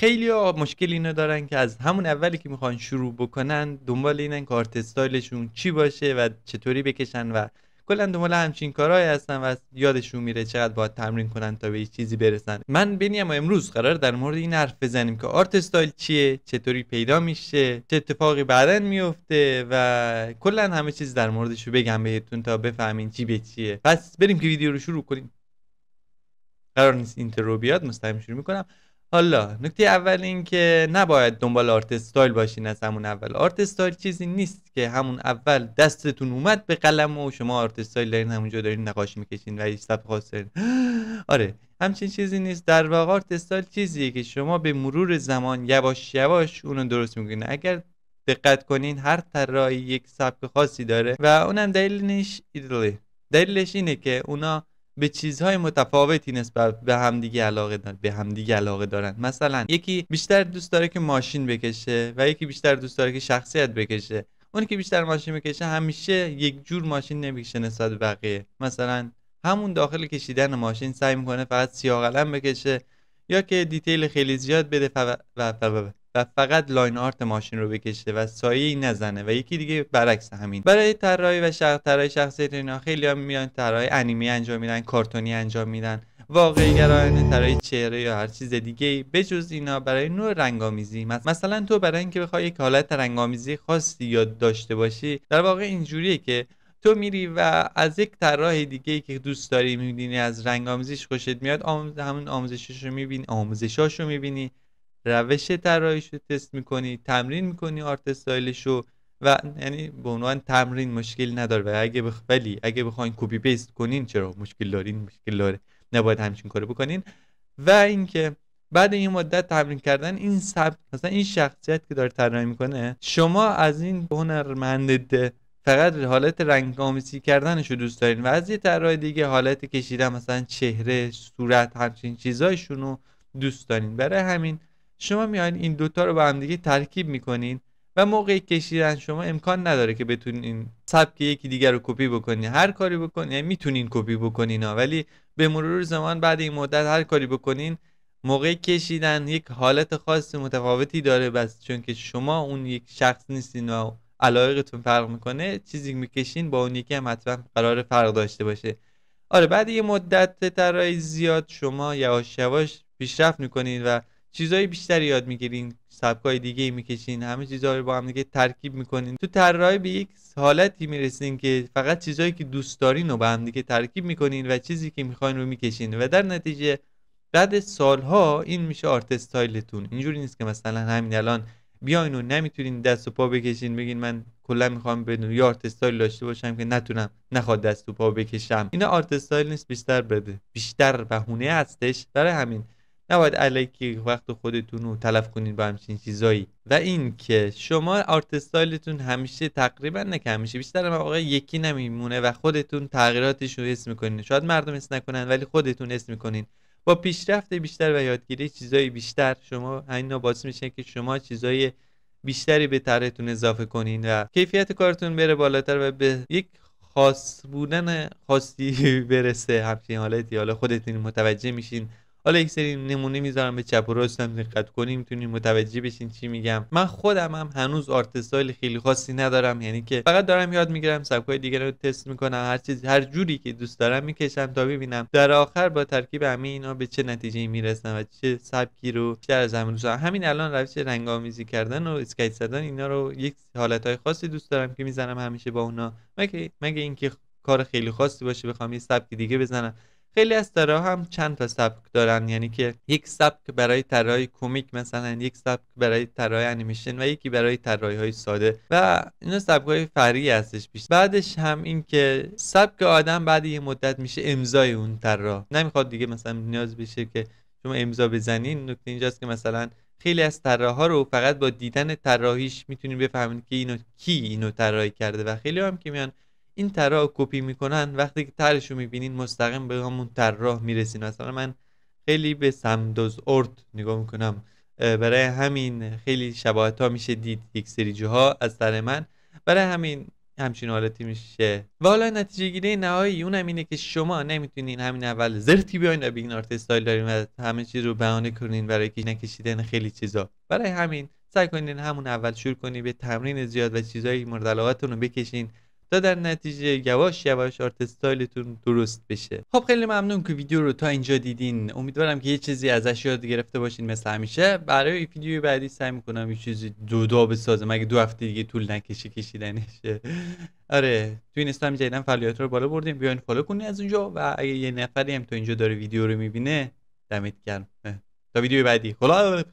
خیلی ها مشکل اینو دارن که از همون اولی که میخوان شروع بکنن دنبال اینن که آرت استایلشون چی باشه و چطوری بکشن و کلا دنبال همچین کارهایی هستن و یادشون میره چقدر باید تمرین کنن تا به یه چیزی برسن من بینیم امروز قرار در مورد این حرف بزنیم که آرت استایل چیه چطوری پیدا میشه چه اتفاقی بعدا میفته و کلا همه چیز در موردش رو بگم بهتون تا بفهمین چی به چیه پس بریم که ویدیو رو شروع کنیم قرار نیست اینترو بیاد مستقیم شروع میکنم حالا نکته اول این که نباید دنبال آرت استایل باشین از همون اول آرت استایل چیزی نیست که همون اول دستتون اومد به قلم و شما آرت استایل دارین همونجا دارین نقاشی میکشین و هیچ سبک خاص دارین آره همچین چیزی نیست در واقع آرت استایل چیزیه که شما به مرور زمان یواش یواش اونو درست میکنین اگر دقت کنین هر طراحی یک سبک خاصی داره و اونم دلیلش دلیلش اینه که اونا به چیزهای متفاوتی نسبت به همدیگه علاقه دارن به همدیگه علاقه دارن مثلا یکی بیشتر دوست داره که ماشین بکشه و یکی بیشتر دوست داره که شخصیت بکشه اونی که بیشتر ماشین بکشه همیشه یک جور ماشین نمیکشه نسبت بقیه مثلا همون داخل کشیدن ماشین سعی میکنه فقط سیاه قلم بکشه یا که دیتیل خیلی زیاد بده و و فقط لاین آرت ماشین رو بکشه و سایه نزنه و یکی دیگه برعکس همین برای طراحی و شخص طراحی شخصیت اینا خیلی هم میان طراحی انیمی انجام میدن کارتونی انجام میدن واقعی گرایانه طراحی چهره یا هر چیز دیگه بجز اینا برای نوع رنگامیزی مثلا تو برای اینکه بخوای یک حالت رنگامیزی خاصی یاد داشته باشی در واقع اینجوریه که تو میری و از یک طراح دیگه که دوست داری میبینی از رنگامیزیش خوشت میاد آموز همون آموزشش رو میبینی آموزشاش رو میبینی روش طراحیشو تست میکنی تمرین میکنی آرت استایلشو و یعنی به عنوان تمرین مشکل نداره و اگه بخ... ولی اگه بخواین کپی پیست کنین چرا مشکل دارین مشکل داره نباید همچین کارو بکنین و اینکه بعد این مدت تمرین کردن این سب مثلا این شخصیت که داره طراحی میکنه شما از این هنرمند فقط حالت رنگ آمیزی کردنش دوست دارین و از یه طراح دیگه حالت کشیدن مثلا چهره صورت همچین چیزایشون دوست دارین برای همین شما میاین این دوتا رو با دیگه ترکیب میکنین و موقع کشیدن شما امکان نداره که بتونین این سبک یکی دیگر رو کپی بکنین هر کاری بکنین یعنی میتونین کپی بکنین ها ولی به مرور زمان بعد این مدت هر کاری بکنین موقع کشیدن یک حالت خاص متفاوتی داره بس چون که شما اون یک شخص نیستین و علایقتون فرق میکنه چیزی میکشین با اون یکی هم حتما قرار فرق داشته باشه آره بعد یه مدت طراحی زیاد شما یواش یواش پیشرفت میکنین و چیزهای بیشتری یاد میگیرین سبکای دیگه ای میکشین همه چیزها رو با هم دیگه ترکیب میکنین تو طراحی به یک حالتی میرسین که فقط چیزهایی که دوست دارین رو با هم دیگه ترکیب میکنین و چیزی که میخواین رو میکشین و در نتیجه بعد سالها این میشه آرت استایلتون اینجوری نیست که مثلا همین الان بیاین و نمیتونین دست و پا بکشین بگین من کلا میخوام به یه آرت استایل داشته باشم که نتونم نخواد دست و پا بکشم اینا آرت استایل نیست بیشتر بده بیشتر بهونه هستش برای همین نباید علیکی وقت خودتون رو تلف کنین با همچین چیزایی و این که شما آرت همیشه تقریبا نکه همیشه بیشتر مواقع یکی نمیمونه و خودتون تغییراتش رو حس میکنین شاید مردم حس نکنن ولی خودتون حس میکنین با پیشرفت بیشتر و یادگیری چیزایی بیشتر شما اینا باعث میشه که شما چیزای بیشتری به طرحتون اضافه کنین و کیفیت کارتون بره بالاتر و به یک خاص بودن خاصی برسه همچین حالتی حالا خودتون متوجه میشین حالا یک سری نمونه میذارم به چپ و دقت کنیم میتونیم متوجه بشین چی میگم من خودم هم هنوز آرت خیلی خاصی ندارم یعنی که فقط دارم یاد میگیرم سبکای دیگر رو تست میکنم هر چیز هر جوری که دوست دارم میکشم تا ببینم در آخر با ترکیب همه اینا به چه نتیجه میرسم و چه سبکی رو چه از روزا همین الان روش رنگ آمیزی کردن و اسکیت زدن اینا رو یک حالت های خاصی دوست دارم که میزنم همیشه با اونا مگه مگه اینکه کار خیلی خاصی باشه بخوام یه سبک دیگه بزنم خیلی از طراح هم چند تا سبک دارن یعنی که یک سبک برای طراحی کمیک مثلا یک سبک برای طراحی انیمیشن و یکی برای طراحی های ساده و اینا سبک های فرعی هستش پیش بعدش هم این که سبک آدم بعد یه مدت میشه امضای اون طراح نمیخواد دیگه مثلا نیاز بشه که شما امضا بزنین نکته اینجاست که مثلا خیلی از ها رو فقط با دیدن طراحیش میتونین بفهمید که اینو کی اینو طراحی کرده و خیلی هم که میان این طراح کپی میکنن وقتی که طرحشو میبینین مستقیم به همون طراح میرسین مثلا من خیلی به سمدوز ارد نگاه میکنم برای همین خیلی شباهت ها میشه دید یک سری از سر من برای همین همچین حالتی میشه و حالا نتیجه گیری نهایی اونم اینه که شما نمیتونین همین اول زرتی بیاین و بگین آرت استایل داریم و همه چیز رو بهانه کنین برای که نکشیدن خیلی چیزا برای همین سعی کنین همون اول شروع کنین به تمرین زیاد و چیزایی مورد علاقتون رو بکشین تا در نتیجه یواش یواش آرت استایلتون درست بشه خب خیلی ممنون که ویدیو رو تا اینجا دیدین امیدوارم که یه چیزی ازش یاد گرفته باشین مثل همیشه برای ویدیو بعدی سعی میکنم یه چیزی دودا بسازم اگه دو هفته دیگه طول نکشه کشیدنش آره تو این اسلام جدیدن فعالیت رو بالا بردیم بیاین فالو کنین از اونجا و اگه یه نفری هم تو اینجا داره ویدیو رو میبینه دمت گرم تا ویدیو بعدی خلاص